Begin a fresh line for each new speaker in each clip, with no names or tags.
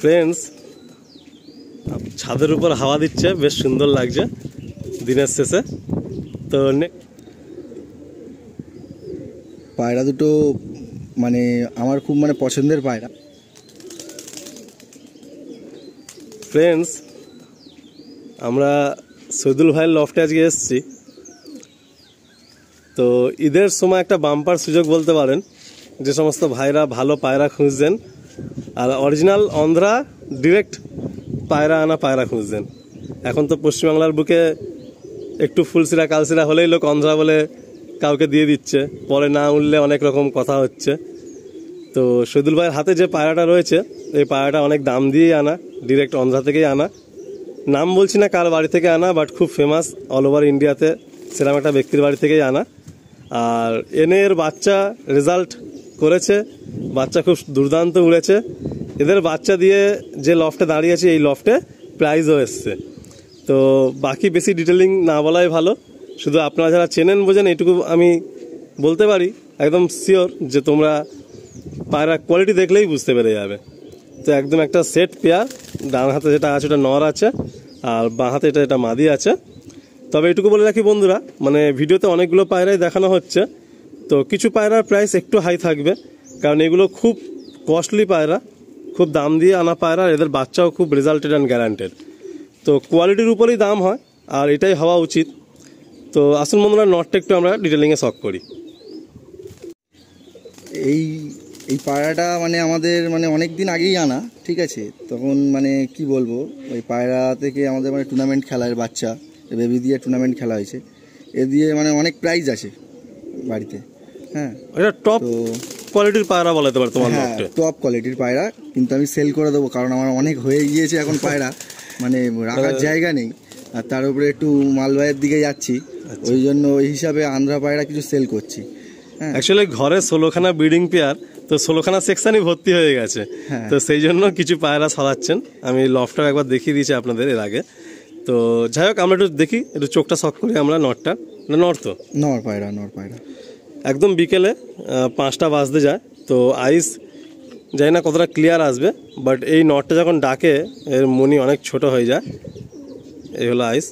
Friends ছাদের উপর হাওয়া দিচ্ছে বেশ সুন্দর লাগছে দিনের শেষে তো
পায়রা দুটো মানে আমার খুব মানে পছন্দের পায়রা
ফ্রেন্ডস আমরা সৈদুল ভাইয়ের লফটে আজকে এসেছি তো ঈদের সময় একটা বাম্পার সুযোগ বলতে পারেন যে সমস্ত ভাইরা ভালো পায়রা খুঁজছেন আর অরিজিনাল অন্ধ্রা ডিরেক্ট পায়রা আনা পায়রা খুঁজছেন এখন তো পশ্চিমবাংলার বুকে একটু ফুলসিরা কালসিরা হলেই লোক অন্ধ্রা বলে কাউকে দিয়ে দিচ্ছে পরে না উঠলে অনেক রকম কথা হচ্ছে তো শহীদুল ভাইয়ের হাতে যে পায়রাটা রয়েছে এই পায়রাটা অনেক দাম দিয়েই আনা ডিরেক্ট অন্ধ্রা থেকেই আনা নাম বলছি না কার বাড়ি থেকে আনা বাট খুব ফেমাস অল ওভার ইন্ডিয়াতে সেরকম একটা ব্যক্তির বাড়ি থেকেই আনা আর এনের বাচ্চা রেজাল্ট করেছে বাচ্চা খুব দুর্দান্ত উড়েছে এদের বাচ্চা দিয়ে যে লফটে দাঁড়িয়েছে এই লফটে প্রাইজও এসছে তো বাকি বেশি ডিটেলিং না বলাই ভালো শুধু আপনারা যারা চেনেন বোঝেন এইটুকু আমি বলতে পারি একদম শিওর যে তোমরা পায়রা কোয়ালিটি দেখলেই বুঝতে পেরে যাবে তো একদম একটা সেট পেয়ার ডান হাতে যেটা আছে ওটা নর আছে আর বাঁ হাতে এটা এটা মাদি আছে তবে এটুকু বলে রাখি বন্ধুরা মানে ভিডিওতে অনেকগুলো পায়রাই দেখানো হচ্ছে তো কিছু পায়রার প্রাইস একটু হাই থাকবে কারণ এগুলো খুব কস্টলি পায়রা খুব দাম দিয়ে আনা পায়রা এদের বাচ্চাও খুব রেজাল্টেড অ্যান্ড গ্যারান্টেড তো কোয়ালিটির উপরেই দাম হয় আর এটাই হওয়া উচিত তো আসুন বন্ধুরা নটটা একটু আমরা ডিটেলিংয়ে শখ করি এই
এই পায়রাটা মানে আমাদের মানে অনেক দিন আগেই আনা ঠিক আছে তখন মানে কি বলবো ওই পায়রা থেকে আমাদের মানে টুর্নামেন্ট খেলার বাচ্চা বেবি দিয়ে টুর্নামেন্ট খেলা হয়েছে এ দিয়ে মানে অনেক প্রাইজ আছে বাড়িতে হ্যাঁ টপ কোয়ালিটির পায়রা টপ কোয়ালিটির হ্যাঁ, পায়রা কিন্তু আমি সেল করে দেবো কারণ আমার অনেক হয়ে গিয়েছে এখন পায়রা মানে রাখার জায়গা নেই আর তার উপরে একটু মালবাহের দিকে যাচ্ছি আচ্ছা। ওই জন্য ওই হিসাবে আন্ধ্রা পায়রা কিছু সেল করছি
অ্যাকচুয়ালি ষোলোখানা পেয়ার তো ষোলোখানা ভর্তি হয়ে গেছে হ্যাঁ। তো সেই জন্য কিছু পায়রা সরাচ্ছেন আমি লফটাও একবার দেখিয়ে দিয়েছি আপনাদের এর আগে তো যাই হোক আমরা একটু দেখি একটু চোখটা শখ করি আমরা নটটা নর তো
নর পায়রা নর পায়রা
একদম বিকেলে পাঁচটা বাজতে যায় তো আইস জানি না কতটা ক্লিয়ার আসবে বাট এই নটটা যখন ডাকে এর মনি অনেক ছোট হয়ে যায় এই হলো আইস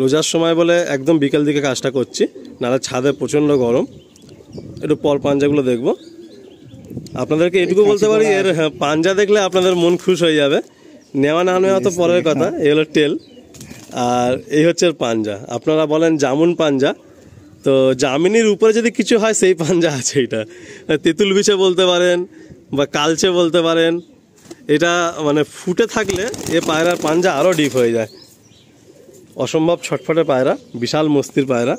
রোজার সময় বলে একদম বিকেল দিকে কাজটা করছি নাহলে ছাদে প্রচণ্ড গরম একটু পর পাঞ্জাগুলো দেখব আপনাদেরকে এটুকু বলতে পারি এর হ্যাঁ, পাঞ্জা দেখলে আপনাদের মন খুশ হয়ে যাবে নেওয়া না নেওয়া তো পরের কথা এই হলো টেল আর এই হচ্ছে পাঞ্জা আপনারা বলেন জামুন পাঞ্জা তো জামিনের উপরে যদি কিছু হয় সেই পাঞ্জা আছে এটা তেঁতুল বিছে বলতে পারেন বা কালচে বলতে পারেন এটা মানে ফুটে থাকলে এ পায়রার পাঞ্জা আরও ডিপ হয়ে যায় অসম্ভব ছটফটে পায়রা বিশাল মস্তির পায়রা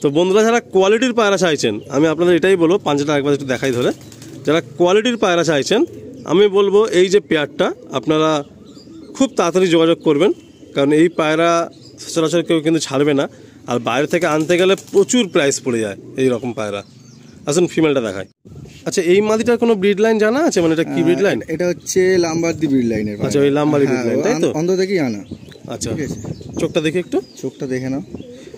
তো বন্ধুরা যারা কোয়ালিটির পায়রা চাইছেন আমি আপনাদের এটাই বলবো পাঞ্জাটা একবার একটু দেখাই ধরে যারা কোয়ালিটির পায়রা চাইছেন আমি বলবো এই যে পেয়ারটা আপনারা খুব তাড়াতাড়ি যোগাযোগ করবেন কারণ এই পায়রা সচরাচর কেউ কিন্তু ছাড়বে না আর বাইরে থেকে আনতে গেলে প্রচুর প্রাইস পড়ে যায় এই রকম পায়রা আসুন ফিমেলটা দেখায় আচ্ছা এই মাদিটার কোনো ব্রিড লাইন জানা আছে মানে এটা কি ব্রিড হ্যাঁ, লাইন এটা হচ্ছে লাম্বারদি ব্রিড লাইনের আচ্ছা ওই লাম্বারদি ব্রিড হ্যাঁ, লাইন তাই তো অন্ধ থেকেই আনা আচ্ছা চোখটা দেখে একটু চোখটা দেখে নাও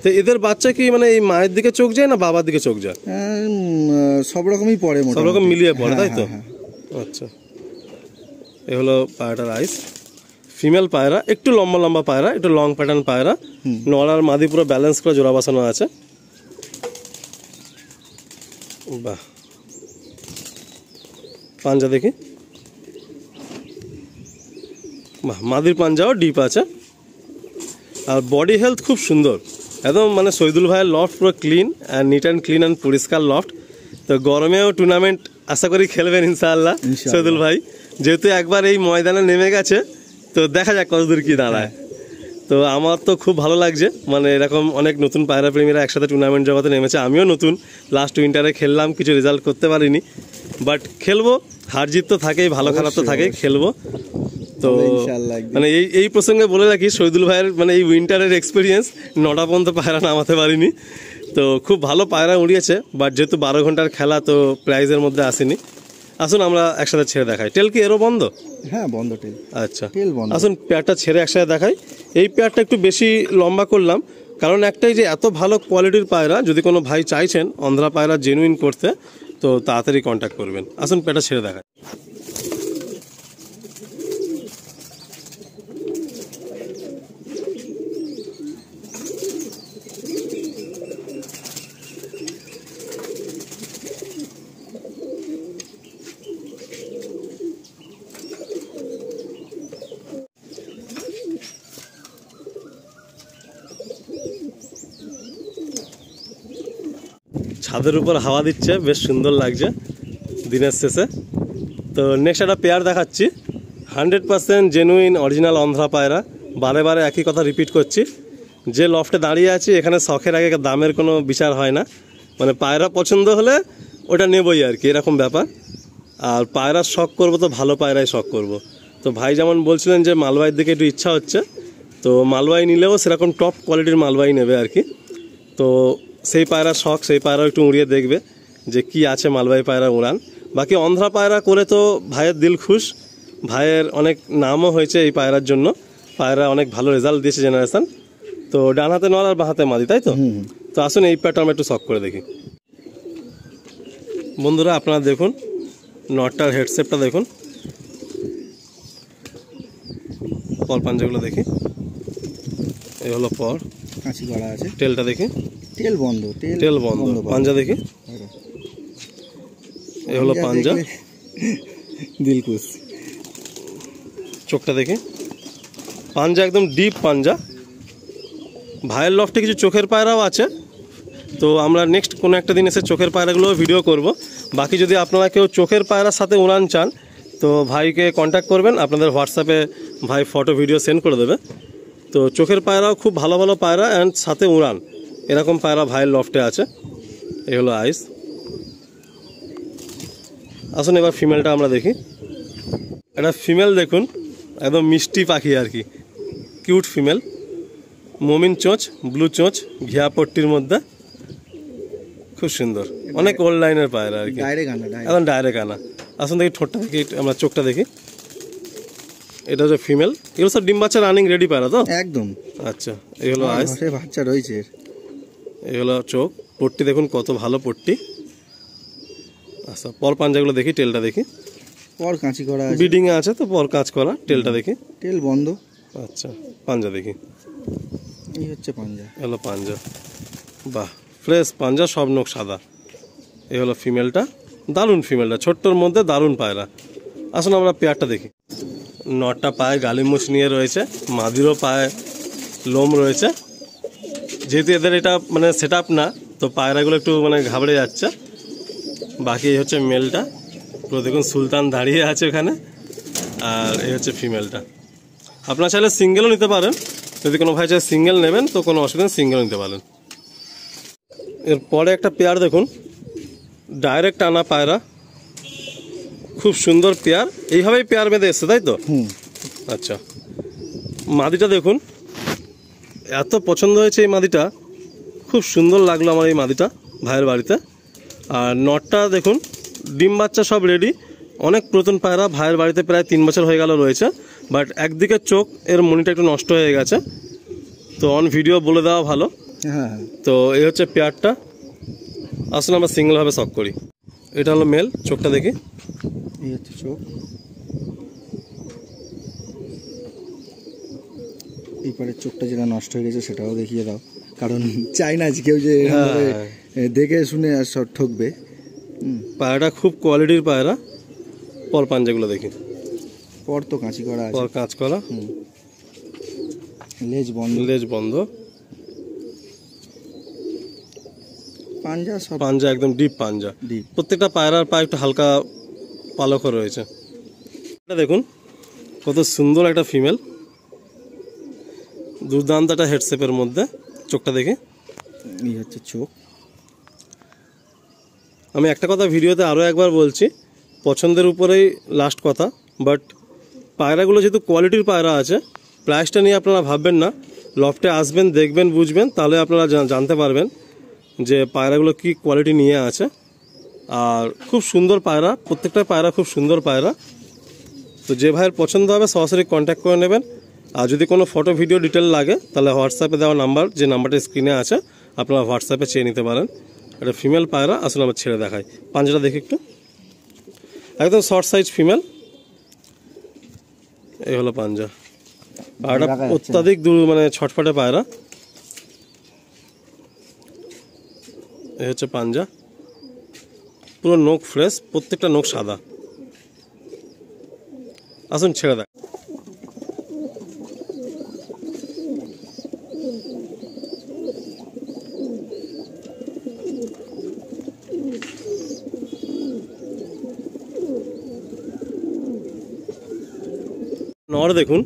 তো এদের বাচ্চা কি মানে এই মায়ের দিকে চোখ যায় না বাবার দিকে চোখ যায়
হ্যাঁ, সব রকমই পড়ে সব রকম মিলিয়ে পড়ে তাই তো
আচ্ছা এ হলো পায়রাটার আইস ফিমেল পায়রা একটু লম্বা লম্বা পায়রা একটু লং প্যাটার্ন পায়রা নড়ার মাদি পুরো ব্যালেন্স করে জোড়া বাসানো আছে বাহ পাঞ্জা দেখি বাহ মাদির পাঞ্জাও ডিপ আছে আর বডি হেলথ খুব সুন্দর একদম মানে সৈদুল ভাইয়ের লফট পুরো clean and neat and clean and পরিষ্কার লফট তো গরমেও টুর্নামেন্ট আশা করি খেলবেন ইনশাআল্লাহ সৈদুল ভাই যেহেতু একবার এই ময়দানে নেমে গেছে তো দেখা যাক কতদূর কি দাঁড়ায় তো আমার তো খুব ভালো লাগছে মানে এরকম অনেক নতুন পায়রা প্রেমীরা একসাথে টুর্নামেন্ট জগতে নেমেছে আমিও নতুন লাস্ট উইন্টারে খেললাম কিছু রেজাল্ট করতে পারিনি বাট খেলবো হার জিত তো থাকেই ভালো খারাপ তো থাকেই খেলবো
তো মানে
এই এই প্রসঙ্গে বলে রাখি শহীদুল ভাইয়ের মানে এই উইন্টারের এক্সপিরিয়েন্স নটা পর্যন্ত পায়রা নামাতে পারিনি তো খুব ভালো পায়রা উড়িয়েছে বাট যেহেতু বারো ঘন্টার খেলা তো প্রাইজের মধ্যে আসেনি আসুন আমরা একসাথে ছেড়ে দেখাই টেল কি এরও বন্ধ হ্যাঁ বন্ধ টেল আচ্ছা টেল বন্ধ আসুন পেয়ারটা ছেড়ে একসাথে দেখাই এই পেয়ারটা একটু বেশি লম্বা করলাম কারণ একটাই যে এত ভালো কোয়ালিটির পায়রা যদি কোনো ভাই চাইছেন অন্ধ্রা পায়রা জেনুইন করতে তো তাড়াতাড়ি কন্ট্যাক্ট করবেন আসুন পেয়ারটা ছেড়ে দেখাই ছাদের উপর হাওয়া দিচ্ছে বেশ সুন্দর লাগছে দিনের শেষে তো নেক্সট একটা পেয়ার দেখাচ্ছি hundred percent genuine original Andhra পায়রা বারে বারে একই কথা রিপিট করছি যে লফটে দাঁড়িয়ে আছি এখানে শখের আগে দামের কোনো বিচার হয় না মানে পায়রা পছন্দ হলে ওটা নেবই আর কি এরকম ব্যাপার আর পায়রা শখ করব তো ভালো পায়রাই শখ করব। তো ভাই যেমন বলছিলেন যে মালবাইয়ের দিকে একটু ইচ্ছা হচ্ছে তো মালবাই নিলেও সেরকম টপ কোয়ালিটির মালবাই নেবে আর কি তো সেই পায়রার শখ সেই পায়রাও একটু উড়িয়ে দেখবে যে কি আছে মালবাহী পায়রা উড়ান বাকি অন্ধ্রা পায়রা করে তো ভাইয়ের দিল খুশ ভাইয়ের অনেক নামও হয়েছে এই পায়রার জন্য পায়রা অনেক ভালো রেজাল্ট দিয়েছে জেনারেশন তো ডান হাতে নল আর হাতে মাদি তাই তো তো আসুন এই প্যাটার্ন আমরা একটু শখ করে দেখি বন্ধুরা আপনারা দেখুন নটটার হেডসেপটা দেখুন পর পাঞ্জাগুলো দেখি এই হলো পর টেলটা দেখি
তেল বন্ধ তেল বন্ধ পাঞ্জা দেখি এ হলো পাঞ্জা
দিলকুশ চোখটা দেখি পাঞ্জা একদম ডিপ পাঞ্জা ভাইয়ের লফটে কিছু চোখের পায়রাও আছে তো আমরা নেক্সট কোনো একটা দিন এসে চোখের পায়রাগুলো ভিডিও করব বাকি যদি আপনারা কেউ চোখের পায়রার সাথে উড়ান চান তো ভাইকে কন্ট্যাক্ট করবেন আপনাদের হোয়াটসঅ্যাপে ভাই ফটো ভিডিও সেন্ড করে দেবে তো চোখের পায়রাও খুব ভালো ভালো পায়রা অ্যান্ড সাথে উড়ান এরকম পায়রা ভাইয়ের লফটে আছে এই হলো আইস আসুন এবার ফিমেলটা আমরা দেখি এটা ফিমেল দেখুন একদম মিষ্টি পাখি আর কি কিউট ফিমেল মমিন চোঁচ ব্লু চোঁচ ঘিয়া পট্টির মধ্যে খুব সুন্দর অনেক ওল্ড লাইনের পায়রা আর কি একদম ডাইরেক্ট আনা আসুন দেখি ঠোঁটটা দেখি আমরা চোখটা দেখি এটা হচ্ছে ফিমেল এগুলো সব ডিম বাচ্চা রানিং রেডি পায়রা তো একদম আচ্ছা এগুলো বাচ্চা রয়েছে এগুলো চোখ পট্টি দেখুন কত ভালো পট্টি আচ্ছা পর পাঞ্জাগুলো দেখি টেলটা দেখি
পর কাঁচি করা
বিডিংয়ে আছে তো পর কাঁচ করা টেলটা দেখি
টেল বন্ধ আচ্ছা পাঞ্জা দেখি এই হচ্ছে পাঞ্জা
এগুলো পাঞ্জা বাহ ফ্রেশ পাঞ্জা সব নখ সাদা এ হলো ফিমেলটা দারুণ ফিমেলটা ছোট্টর মধ্যে দারুণ পায়রা আসুন আমরা পেয়ারটা দেখি নটটা পায়ে গালিমুস নিয়ে রয়েছে মাদিরও পায়ে লোম রয়েছে যেহেতু এদের এটা মানে সেট না তো পায়রাগুলো একটু মানে ঘাবড়ে যাচ্ছে বাকি এই হচ্ছে মেলটা পুরো দেখুন সুলতান দাঁড়িয়ে আছে ওখানে আর এই হচ্ছে ফিমেলটা আপনার চাইলে সিঙ্গেলও নিতে পারেন যদি কোনো ভাই চাই সিঙ্গেল নেবেন তো কোনো অসুবিধা সিঙ্গেল নিতে পারেন এরপরে একটা পেয়ার দেখুন ডাইরেক্ট আনা পায়রা খুব সুন্দর পেয়ার এইভাবেই পেয়ার বেঁধে এসছে তাই তো আচ্ছা মাদিটা দেখুন এত পছন্দ হয়েছে এই মাদিটা খুব সুন্দর লাগলো আমার এই মাদিটা ভাইয়ের বাড়িতে আর নটটা দেখুন ডিম বাচ্চা সব রেডি অনেক প্রতন পায়রা ভাইয়ের বাড়িতে প্রায় তিন বছর হয়ে গেল রয়েছে বাট একদিকে চোখ এর মনিটা একটু নষ্ট হয়ে গেছে তো অন ভিডিও বলে দেওয়া ভালো হ্যাঁ। তো এই হচ্ছে পেয়ারটা আসলে আমরা সিঙ্গেলভাবে শখ করি এটা হলো মেল চোখটা দেখি
এই হচ্ছে চোখ এই চোখটা যেটা নষ্ট হয়ে গেছে সেটাও দেখিয়ে দাও কারণ চাই না কেউ যে হ্যাঁ। দেখে শুনে আর সব ঠকবে
পায়রাটা খুব কোয়ালিটির পায়রা পর পাঞ্জাগুলো দেখি পর তো কাঁচি করা পর কাঁচ করা লেজ বন্ধ লেজ বন্ধ পাঞ্জা সব পাঞ্জা একদম ডিপ পাঞ্জা ডিপ প্রত্যেকটা পায়রার পায়ে একটু হালকা পালকও রয়েছে এটা দেখুন কত সুন্দর একটা ফিমেল দুর্দান্ত একটা হেডসেপের মধ্যে চোখটা দেখে
এই হচ্ছে চোখ
আমি একটা কথা ভিডিওতে আরও একবার বলছি পছন্দের উপরেই লাস্ট কথা বাট পায়রাগুলো যেহেতু কোয়ালিটির পায়রা আছে প্রাইসটা নিয়ে আপনারা ভাববেন না লফটে আসবেন দেখবেন বুঝবেন তাহলে আপনারা জানতে পারবেন যে পায়রাগুলো কি কোয়ালিটি নিয়ে আছে আর খুব সুন্দর পায়রা প্রত্যেকটা পায়রা খুব সুন্দর পায়রা তো যে ভাইয়ের পছন্দ হবে সরাসরি কন্ট্যাক্ট করে নেবেন আর যদি কোনো ফটো ভিডিও ডিটেল লাগে তাহলে হোয়াটসঅ্যাপে দেওয়া নাম্বার যে নাম্বারটা স্ক্রিনে আছে আপনারা হোয়াটসঅ্যাপে চেয়ে নিতে পারেন এটা ফিমেল পায়রা আসলে আমার ছেড়ে দেখায় পাঞ্জাটা দেখি একটু একদম শর্ট সাইজ ফিমেল এই হলো পাঞ্জা পায়রা অত্যাধিক দূর মানে ছটফটে পায়রা এই হচ্ছে পাঞ্জা পুরো নখ ফ্রেশ প্রত্যেকটা নখ সাদা আসুন ছেড়ে দেখ দেখুন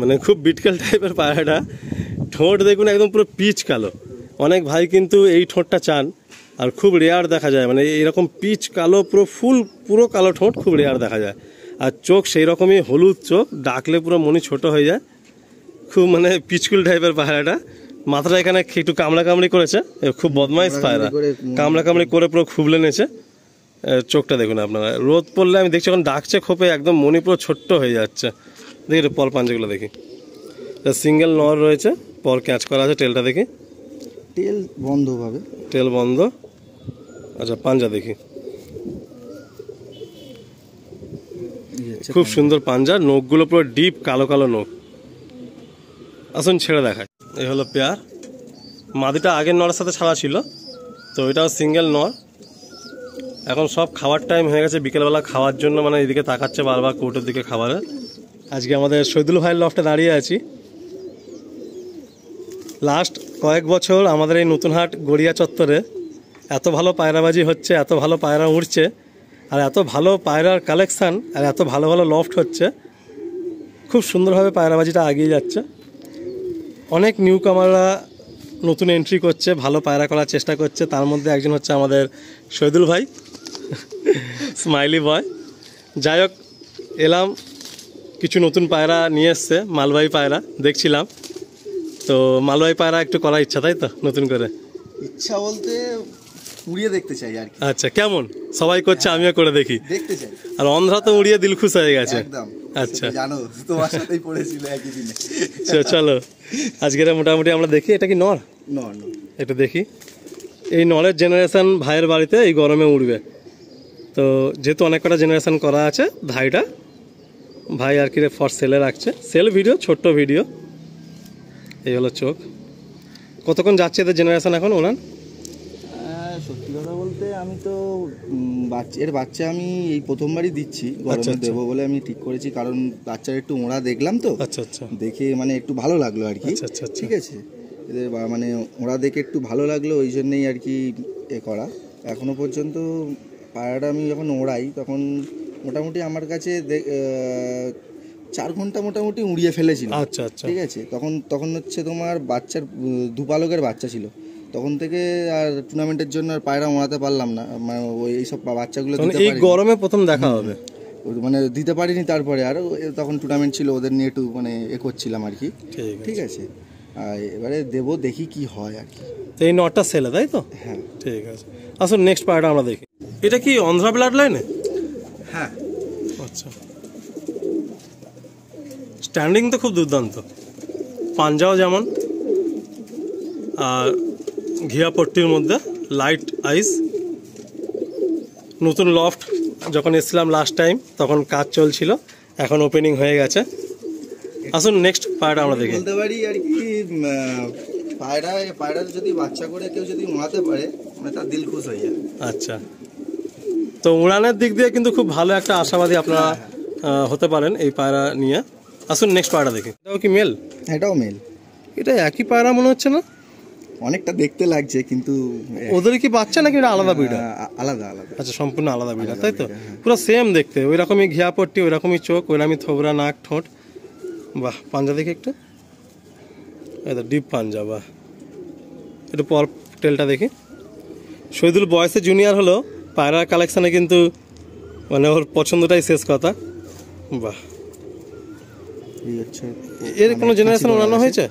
মানে খুব বিটকাল টাইপের পাহাড়টা ঠোঁট দেখুন একদম পুরো পিচ কালো অনেক ভাই কিন্তু এই ঠোঁটটা চান আর খুব রেয়ার দেখা যায় মানে এরকম পিচ কালো পুরো ফুল পুরো কালো ঠোঁট খুব রেয়ার দেখা যায় আর চোখ সেই রকমই হলুদ চোখ ডাকলে পুরো মনি ছোট হয়ে যায় খুব মানে পিচকুল টাইপের পায়রাটা মাথাটা এখানে একটু কামড়া কামড়ি করেছে খুব বদমাইশ পায়রা কামড়া কামড়ি করে পুরো খুবলে নেছে চোখটা দেখুন আপনারা রোদ পড়লে আমি দেখছি এখন ডাকছে খোপে একদম মনি পুরো ছোট্ট হয়ে যাচ্ছে দেখি একটু পল পাঞ্জাগুলো দেখি সিঙ্গেল নর রয়েছে পর ক্যাচ করা আছে টেলটা দেখি টেল বন্ধ ভাবে টেল বন্ধ আচ্ছা পাঞ্জা দেখি খুব সুন্দর পাঞ্জা নখগুলো পুরো ডিপ কালো কালো নখ আসুন ছেড়ে দেখায় এই হলো পেয়ার মাদিটা আগের নড়ের সাথে ছাড়া ছিল তো এটাও সিঙ্গেল নর এখন সব খাওয়ার টাইম হয়ে গেছে বিকেলবেলা খাওয়ার জন্য মানে এদিকে তাকাচ্ছে বারবার কোর্টের দিকে খাবারের আজকে আমাদের শহীদুল ভাইয়ের লফটে দাঁড়িয়ে আছি লাস্ট কয়েক বছর আমাদের এই নতুনহাট গড়িয়া চত্বরে এত ভালো পায়রাবাজি হচ্ছে এত ভালো পায়রা উঠছে আর এত ভালো পায়রার কালেকশান আর এত ভালো ভালো লফট হচ্ছে খুব সুন্দরভাবে পায়রাবাজিটা এগিয়ে যাচ্ছে অনেক নিউ কামাররা নতুন এন্ট্রি করছে ভালো পায়রা করার চেষ্টা করছে তার মধ্যে একজন হচ্ছে আমাদের শহীদুল ভাই স্মাইলি বয় যাই হোক এলাম কিছু নতুন পায়রা নিয়ে এসছে মালবাহী পায়রা দেখছিলাম তো মালবাহী পায়রা একটু করার ইচ্ছা তাই তো নতুন করে
ইচ্ছা বলতে উড়িয়ে দেখতে চাই আর কি
আচ্ছা কেমন সবাই করছে হ্যাঁ, আমিও করে দেখি দেখতে চাই আর অন্ধ্রা তো উড়িয়ে দিল খুশ হয়ে গেছে একদম আচ্ছা জানো
তোমার সাথেই পড়েছিল একই দিনে চলো
আজকের মোটামুটি আমরা দেখি এটা কি নর নর একটু দেখি এই নলের জেনারেশান ভাইয়ের বাড়িতে এই গরমে উড়বে তো যেহেতু অনেক কটা জেনারেশান করা আছে ভাইটা ভাই আর কি রে ফর সেলে রাখছে সেল ভিডিও ছোট্ট ভিডিও এই হলো চোখ কতক্ষণ যাচ্ছে এদের জেনারেশন এখন ওনার
সত্যি কথা বলতে আমি তো বাচ্চা এর বাচ্চা আমি এই প্রথমবারই দিচ্ছি আচ্ছা, গরমে আচ্ছা। দেবো বলে আমি ঠিক করেছি কারণ বাচ্চার একটু ওড়া দেখলাম তো আচ্ছা আচ্ছা দেখে মানে একটু ভালো লাগলো আর কি আচ্ছা, ঠিক আছে এদের মানে ওড়া দেখে একটু ভালো লাগলো ওই জন্যেই আর কি এ করা এখনো পর্যন্ত পায়রাটা আমি যখন ওড়াই তখন মোটামুটি আমার কাছে চার ঘন্টা মোটামুটি উড়িয়ে ফেলেছিল আচ্ছা আচ্ছা ঠিক আছে তখন তখন হচ্ছে তোমার বাচ্চার দুপালকের বাচ্চা ছিল তখন থেকে আর টুর্নামেন্টের জন্য আর পায়রা ওড়াতে পারলাম না মানে ওই এইসব বাচ্চাগুলো এই গরমে
প্রথম দেখা হবে
মানে দিতে পারিনি তারপরে আর তখন টুর্নামেন্ট ছিল ওদের নিয়ে একটু মানে এ করছিলাম আর কি ঠিক আছে আর এবারে দেবো দেখি
কি হয় আর কি তো এই নটা সেলে তাই তো হ্যাঁ ঠিক আছে আসুন নেক্সট পায়রাটা আমরা দেখি এটা কি অন্ধ্রা ব্লাড লাইনে হ্যাঁ আচ্ছা স্ট্যান্ডিং তো খুব দুর্দান্ত পাঞ্জাও যেমন আর ঘিয়া পট্টির মধ্যে লাইট আইস নতুন লফট যখন এসছিলাম লাস্ট টাইম তখন কাজ চলছিল এখন ওপেনিং হয়ে গেছে আসুন নেক্সট পায়রা আমরা দেখি বলতে
পারি আর কি পায়রা পায়রা যদি বাচ্চা করে কেউ যদি মাতে পারে মানে তার দিল খুশ হয়ে যায়
আচ্ছা তো উড়ানের দিক দিয়ে কিন্তু খুব ভালো একটা আশাবাদী আপনারা হতে পারেন এই পায়রা নিয়ে আসুন নেক্সট পায়রা দেখি এটাও কি মেল
এটাও মেল এটা একই পায়রা মনে হচ্ছে না অনেকটা দেখতে লাগছে কিন্তু ওদের কি বাচ্চা নাকি এটা আলাদা বিড়া আলাদা আলাদা আচ্ছা
সম্পূর্ণ আলাদা বিড়া তাই তো হ্যাঁ। পুরো সেম দেখতে ওই রকমই ঘিয়া পট্টি ওই রকমই চোখ ওই রকমই থোবরা নাক ঠোঁট বাহ পাঞ্জা দেখি একটু এটা ডিপ পাঞ্জা বাহ একটু পর টেলটা দেখি শহীদুল বয়সে জুনিয়র হলো পায়রার কালেকশানে কিন্তু মানে ওর পছন্দটাই শেষ কথা বাহ এর কোনো জেনারেশন মানে ওড়ানো হয়েছে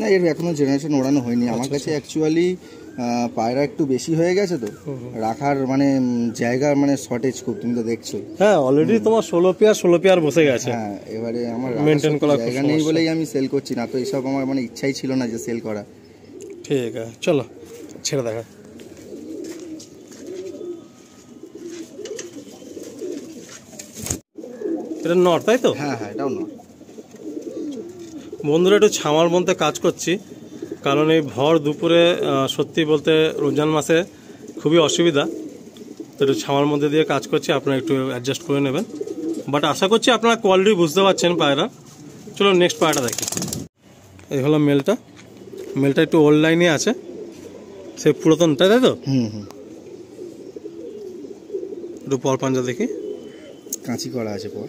না এর এখনো জেনারেশন ওড়ানো হয়নি আমার আচ্ছা, কাছে অ্যাকচুয়ালি আচ্ছা। পায়রা একটু বেশি হয়ে গেছে তো রাখার মানে জায়গার মানে শর্টেজ খুব তুমি তো দেখছো হ্যাঁ অলরেডি
তোমার ষোলো পেয়ার ষোলো পেয়ার বসে গেছে হ্যাঁ এবারে আমার মেনটেন করা জায়গা নেই বলেই
আমি সেল করছি না তো এইসব আমার মানে ইচ্ছাই ছিল না যে সেল করা
ঠিক আছে চলো ছেড়ে দেখা এটা নর তাই তো হ্যাঁ, হ্যাঁ বন্ধুরা একটু ছামার মধ্যে কাজ করছি কারণ এই ভর দুপুরে সত্যি বলতে রমজান মাসে খুবই অসুবিধা তো একটু ছামার মধ্যে দিয়ে কাজ করছি আপনারা একটু অ্যাডজাস্ট করে নেবেন বাট আশা করছি আপনারা কোয়ালিটি বুঝতে পারছেন পায়রা চলো নেক্সট পায়রাটা দেখি এই হলো মেলটা মেলটা একটু অনলাইনে আছে সে পুরাতনটা তাই তো একটু পর পাঞ্জা দেখি কাঁচি করা আছে পর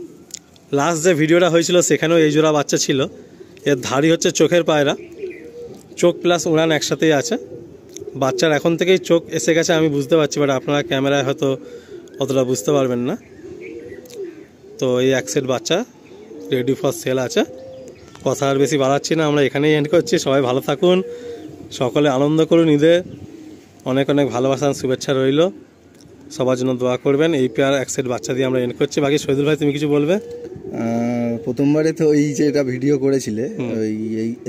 লাস্ট যে ভিডিওটা হয়েছিল সেখানেও এই জোড়া বাচ্চা ছিল এর ধারি হচ্ছে চোখের পায়রা চোখ প্লাস উড়ান একসাথেই আছে বাচ্চার এখন থেকেই চোখ এসে গেছে আমি বুঝতে পারছি বাট আপনারা ক্যামেরায় হয়তো অতটা বুঝতে পারবেন না তো এই এক সেট বাচ্চা রেডি ফর সেল আছে কথা আর বেশি বাড়াচ্ছি না আমরা এখানেই এন্ড করছি সবাই ভালো থাকুন সকলে আনন্দ করুন ঈদে অনেক অনেক ভালোবাসার শুভেচ্ছা রইল সবার জন্য দোয়া করবেন এই পেয়ার এক সেট বাচ্চা দিয়ে আমরা এন্ড করছি বাকি শহীদুল ভাই তুমি কিছু বলবে
প্রথমবারে তো ওই যে এটা ভিডিও করেছিলে ওই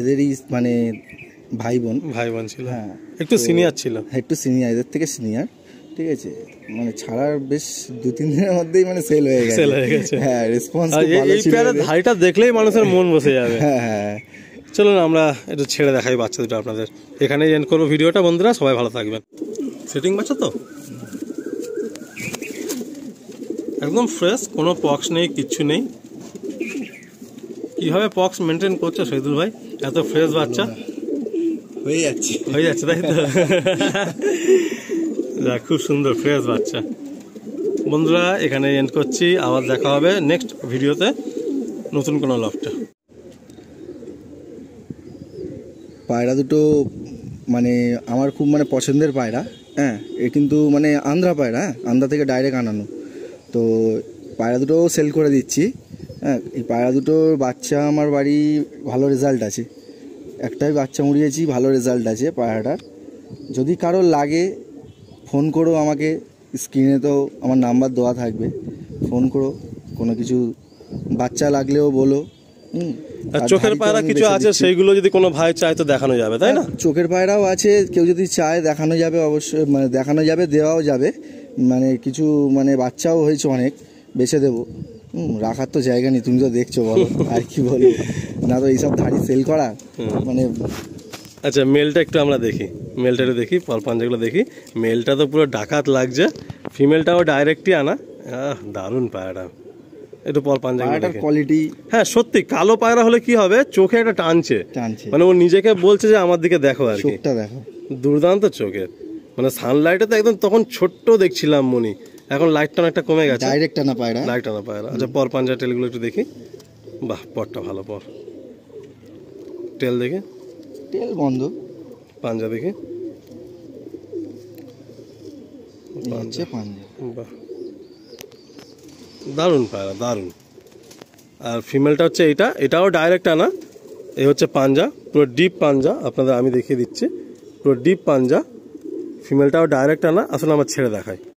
এদেরই মানে ভাই বোন
ভাই বোন ছিল হ্যাঁ একটু সিনিয়র
ছিল হ্যাঁ, একটু সিনিয়র এদের থেকে সিনিয়র ঠিক আছে মানে ছাড়ার বেশ দু তিন দিনের মধ্যেই মানে সেল হয়ে গেছে সেল হয়ে গেছে হ্যাঁ রেসপন্স এই ধাড়িটা দেখলেই মানুষের মন বসে যাবে হ্যাঁ
হ্যাঁ চলুন আমরা একটু ছেড়ে দেখাই বাচ্চা দুটো আপনাদের এখানেই এন্ড করবো ভিডিওটা বন্ধুরা সবাই ভালো থাকবেন সেটিং বাচ্চা তো একদম ফ্রেশ কোনো পক্স নেই কিচ্ছু নেই কিভাবে পক্স মেনটেন করছো শহীদুল ভাই এত ফ্রেশ বাচ্চা হয়ে যাচ্ছে হয়ে যাচ্ছে তাই তো খুব সুন্দর ফ্রেশ বাচ্চা বন্ধুরা এখানে এন্ড করছি আবার দেখা হবে নেক্সট ভিডিওতে নতুন কোনো লফটে
পায়রা দুটো মানে আমার খুব মানে পছন্দের পায়রা হ্যাঁ এ কিন্তু মানে আন্ধ্রা পায়রা হ্যাঁ আন্ধ্রা থেকে ডাইরেক্ট আনানো তো পায়রা দুটো সেল করে দিচ্ছি হ্যাঁ এই পায়রা দুটোর বাচ্চা আমার বাড়ি ভালো রেজাল্ট আছে একটাই বাচ্চা মুড়িয়েছি ভালো রেজাল্ট আছে পায়রাটার যদি কারো লাগে ফোন করো আমাকে স্ক্রিনে তো আমার নাম্বার দেওয়া থাকবে ফোন করো কোনো কিছু বাচ্চা লাগলেও বলো
চোখের পায়রা কিছু আছে সেইগুলো যদি কোনো ভাই চায় তো দেখানো যাবে তাই না হ্যাঁ, চোখের পায়রাও
আছে কেউ যদি চায় দেখানো যাবে অবশ্যই মানে দেখানো যাবে দেওয়াও যাবে মানে কিছু মানে বাচ্চাও হয়েছে অনেক বেছে দেবো রাখার তো জায়গা নেই তুমি তো দেখছো বলো আর কি বলো না তো এইসব ধাড়ি সেল করা মানে
আচ্ছা মেলটা একটু আমরা দেখি মেলটা একটু দেখি পল পাঞ্জাগুলো দেখি মেলটা তো পুরো ডাকাত লাগছে ফিমেলটাও ডাইরেক্টই আনা দারুণ পায়রা একটু পল পাঞ্জাবিটা কোয়ালিটি হ্যাঁ সত্যি কালো পায়রা হলে কি হবে চোখে একটা টানছে মানে ও নিজেকে বলছে যে আমার দিকে দেখো আর কি দেখো দুর্দান্ত চোখের মানে সানলাইটে তো একদম তখন ছোট্ট দেখছিলাম মনি এখন লাইটটা অনেকটা কমে গেছে ডাইরেক্ট টানা পায়রা ডাইরেক্ট আনা পায়রা আচ্ছা পর পাঞ্জা টেলগুলো একটু দেখি বাহ পরটা ভালো পর টেল দেখে টেল বন্ধ পাঞ্জা দেখে
পাঞ্জা পাঞ্জা বাহ
দারুণ পায়রা দারুণ আর ফিমেলটা হচ্ছে এটা এটাও ডাইরেক্ট আনা এই হচ্ছে পাঞ্জা পুরো ডিপ পাঞ্জা আপনাদের আমি দেখিয়ে দিচ্ছি পুরো ডিপ পাঞ্জা ফিমেলটাও ডাইরেক্ট আনা আসলে আমার ছেড়ে দেখায়